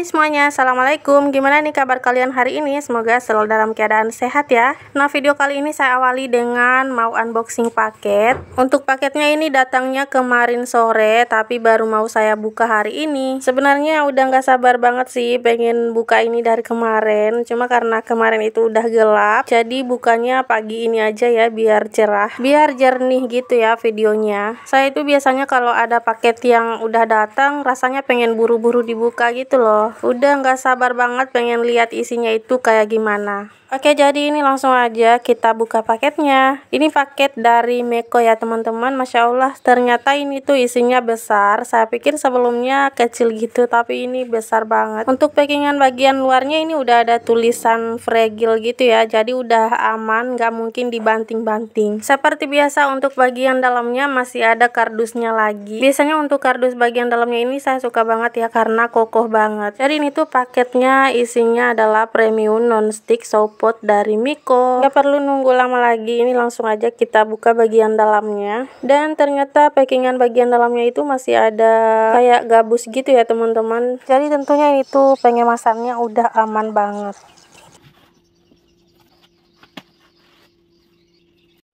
Hai semuanya, Assalamualaikum Gimana nih kabar kalian hari ini? Semoga selalu dalam keadaan sehat ya Nah video kali ini saya awali dengan mau unboxing paket Untuk paketnya ini datangnya kemarin sore Tapi baru mau saya buka hari ini Sebenarnya udah gak sabar banget sih pengen buka ini dari kemarin Cuma karena kemarin itu udah gelap Jadi bukanya pagi ini aja ya biar cerah Biar jernih gitu ya videonya Saya itu biasanya kalau ada paket yang udah datang Rasanya pengen buru-buru dibuka gitu loh Udah nggak sabar banget pengen lihat isinya itu kayak gimana. Oke, jadi ini langsung aja kita buka paketnya. Ini paket dari Meko ya teman-teman. Masya Allah, ternyata ini tuh isinya besar. Saya pikir sebelumnya kecil gitu, tapi ini besar banget. Untuk packingan bagian luarnya ini udah ada tulisan fragile gitu ya. Jadi udah aman, nggak mungkin dibanting-banting. Seperti biasa untuk bagian dalamnya masih ada kardusnya lagi. Biasanya untuk kardus bagian dalamnya ini saya suka banget ya karena kokoh banget jadi ini tuh paketnya isinya adalah premium nonstick pot dari Miko Gak perlu nunggu lama lagi ini langsung aja kita buka bagian dalamnya dan ternyata packingan bagian dalamnya itu masih ada kayak gabus gitu ya teman-teman jadi tentunya itu pengemasannya udah aman banget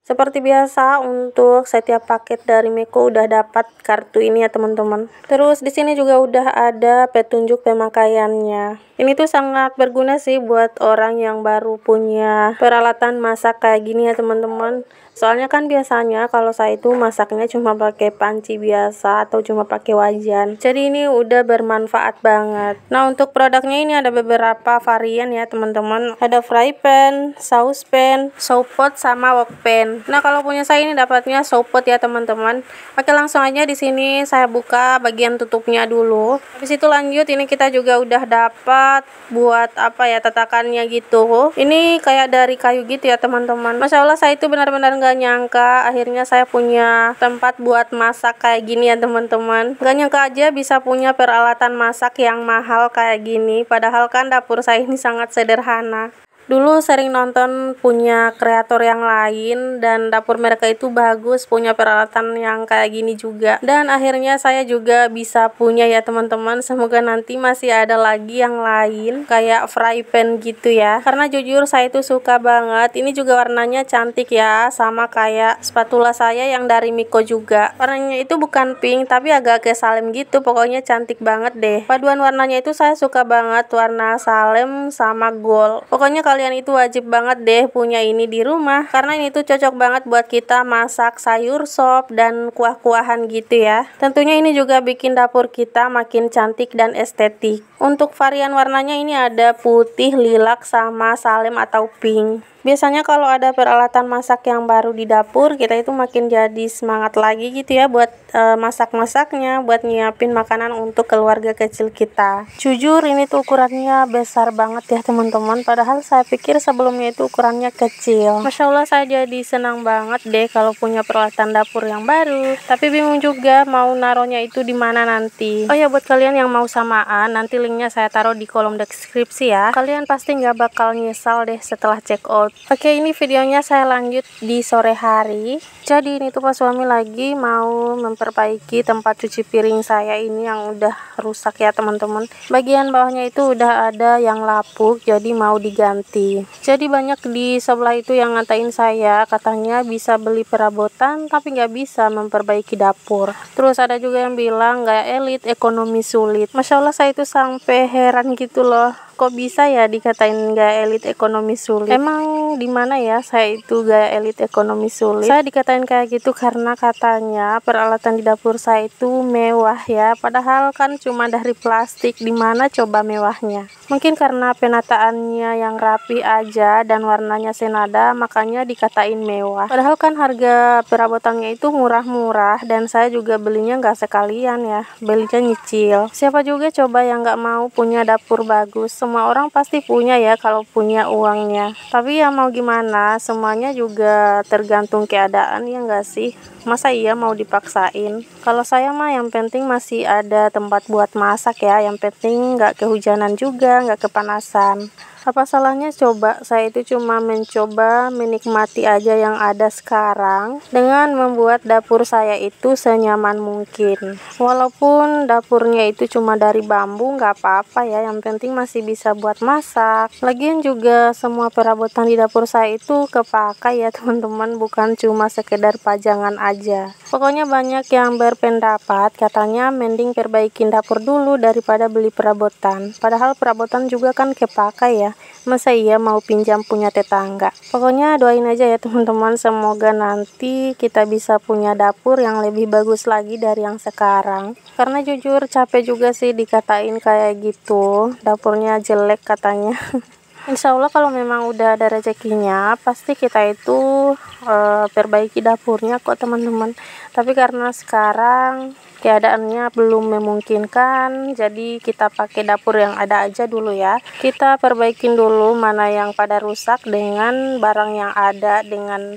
Seperti biasa untuk setiap paket dari Meko udah dapat kartu ini ya teman-teman. Terus di sini juga udah ada petunjuk pemakaiannya. Ini tuh sangat berguna sih buat orang yang baru punya peralatan masak kayak gini ya teman-teman soalnya kan biasanya kalau saya itu masaknya cuma pakai panci biasa atau cuma pakai wajan jadi ini udah bermanfaat banget nah untuk produknya ini ada beberapa varian ya teman-teman ada fry pan saus pan soap pot sama wok pan nah kalau punya saya ini dapatnya soap pot ya teman-teman oke langsung aja di sini saya buka bagian tutupnya dulu habis itu lanjut ini kita juga udah dapat buat apa ya tatakannya gitu ini kayak dari kayu gitu ya teman-teman Masya Allah saya itu benar-benar nggak nggak nyangka akhirnya saya punya tempat buat masak kayak gini ya teman-teman. Nggak nyangka aja bisa punya peralatan masak yang mahal kayak gini. Padahal kan dapur saya ini sangat sederhana dulu sering nonton punya kreator yang lain dan dapur mereka itu bagus punya peralatan yang kayak gini juga dan akhirnya saya juga bisa punya ya teman-teman semoga nanti masih ada lagi yang lain kayak fry pan gitu ya karena jujur saya itu suka banget ini juga warnanya cantik ya sama kayak spatula saya yang dari Miko juga warnanya itu bukan pink tapi agak ke salem gitu pokoknya cantik banget deh paduan warnanya itu saya suka banget warna salem sama gold pokoknya kalau kalian itu wajib banget deh punya ini di rumah karena ini tuh cocok banget buat kita masak sayur sop dan kuah-kuahan gitu ya tentunya ini juga bikin dapur kita makin cantik dan estetik untuk varian warnanya ini ada putih, lilak, sama salem atau pink biasanya kalau ada peralatan masak yang baru di dapur kita itu makin jadi semangat lagi gitu ya buat e, masak-masaknya buat nyiapin makanan untuk keluarga kecil kita jujur ini tuh ukurannya besar banget ya teman-teman padahal saya pikir sebelumnya itu ukurannya kecil Masya Allah saya jadi senang banget deh kalau punya peralatan dapur yang baru tapi bingung juga mau naruhnya itu di mana nanti oh ya buat kalian yang mau samaan nanti linknya saya taruh di kolom deskripsi ya kalian pasti nggak bakal nyesal deh setelah check out Oke, ini videonya saya lanjut di sore hari jadi ini tuh pas suami lagi mau memperbaiki tempat cuci piring saya ini yang udah rusak ya teman-teman bagian bawahnya itu udah ada yang lapuk jadi mau diganti jadi banyak di sebelah itu yang ngatain saya katanya bisa beli perabotan tapi nggak bisa memperbaiki dapur terus ada juga yang bilang nggak elit ekonomi sulit Masya Allah saya itu sampai heran gitu loh kok bisa ya dikatain gak elit ekonomi sulit emang di mana ya saya itu gak elit ekonomi sulit saya dikatain kayak gitu karena katanya peralatan di dapur saya itu mewah ya padahal kan cuma dari plastik dimana coba mewahnya mungkin karena penataannya yang rapi aja dan warnanya senada makanya dikatain mewah padahal kan harga perabotannya itu murah-murah dan saya juga belinya nggak sekalian ya belinya nyicil siapa juga coba yang nggak mau punya dapur bagus semua orang pasti punya ya kalau punya uangnya tapi ya mau gimana semuanya juga tergantung keadaan kan ya nggak sih masa iya mau dipaksain kalau saya mah yang penting masih ada tempat buat masak ya yang penting nggak kehujanan juga nggak kepanasan apa salahnya coba saya itu cuma mencoba menikmati aja yang ada sekarang dengan membuat dapur saya itu senyaman mungkin walaupun dapurnya itu cuma dari bambu nggak apa-apa ya yang penting masih bisa buat masak lagian juga semua perabotan di dapur saya itu kepakai ya teman-teman bukan cuma sekedar pajangan aja pokoknya banyak yang berpendapat katanya mending perbaikin dapur dulu daripada beli perabotan padahal perabotan juga kan kepakai ya masa iya mau pinjam punya tetangga pokoknya doain aja ya teman-teman semoga nanti kita bisa punya dapur yang lebih bagus lagi dari yang sekarang karena jujur capek juga sih dikatain kayak gitu dapurnya jelek katanya Insya Allah kalau memang udah ada rezekinya pasti kita itu e, perbaiki dapurnya kok teman-teman tapi karena sekarang keadaannya belum memungkinkan jadi kita pakai dapur yang ada aja dulu ya kita perbaikin dulu mana yang pada rusak dengan barang yang ada dengan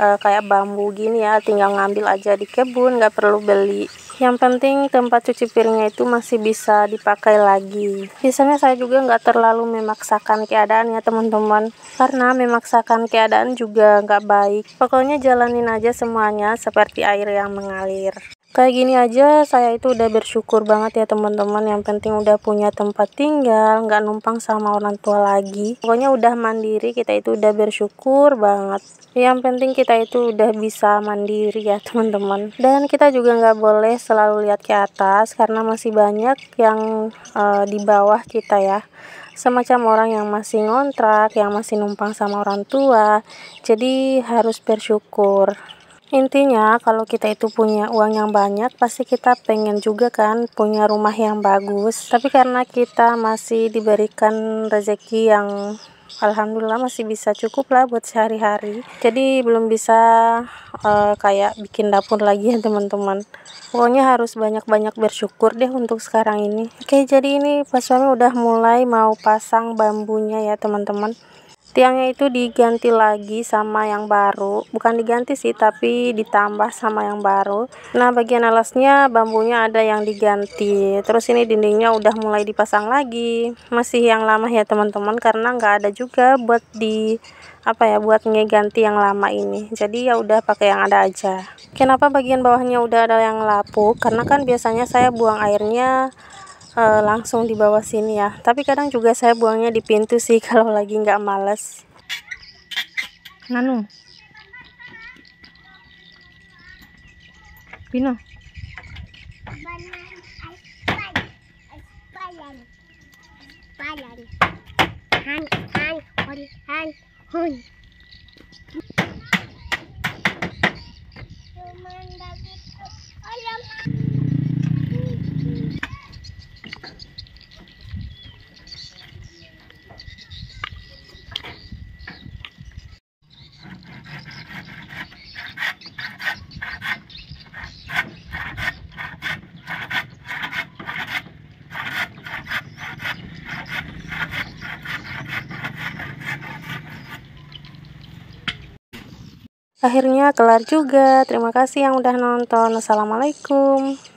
e, kayak bambu gini ya tinggal ngambil aja di kebun gak perlu beli yang penting tempat cuci piringnya itu masih bisa dipakai lagi biasanya saya juga nggak terlalu memaksakan keadaan ya teman-teman karena memaksakan keadaan juga nggak baik pokoknya jalanin aja semuanya seperti air yang mengalir kayak gini aja saya itu udah bersyukur banget ya teman-teman yang penting udah punya tempat tinggal nggak numpang sama orang tua lagi pokoknya udah mandiri kita itu udah bersyukur banget yang penting kita itu udah bisa mandiri ya teman-teman dan kita juga nggak boleh selalu lihat ke atas karena masih banyak yang e, di bawah kita ya semacam orang yang masih ngontrak yang masih numpang sama orang tua jadi harus bersyukur Intinya kalau kita itu punya uang yang banyak pasti kita pengen juga kan punya rumah yang bagus. Tapi karena kita masih diberikan rezeki yang alhamdulillah masih bisa cukup lah buat sehari-hari. Jadi belum bisa uh, kayak bikin dapur lagi ya teman-teman. Pokoknya harus banyak-banyak bersyukur deh untuk sekarang ini. Oke, jadi ini pas Suami udah mulai mau pasang bambunya ya teman-teman tiangnya itu diganti lagi sama yang baru bukan diganti sih tapi ditambah sama yang baru nah bagian alasnya bambunya ada yang diganti terus ini dindingnya udah mulai dipasang lagi masih yang lama ya teman-teman karena nggak ada juga buat di apa ya buat ngeganti yang lama ini jadi ya udah pakai yang ada aja kenapa bagian bawahnya udah ada yang lapuk karena kan biasanya saya buang airnya uh, langsung di bawah sini ya tapi kadang juga saya buangnya di pintu sih kalau lagi nggak males Nanu Pino Hai, hai, hai, hai, hai. Akhirnya kelar juga. Terima kasih yang udah nonton. Assalamualaikum.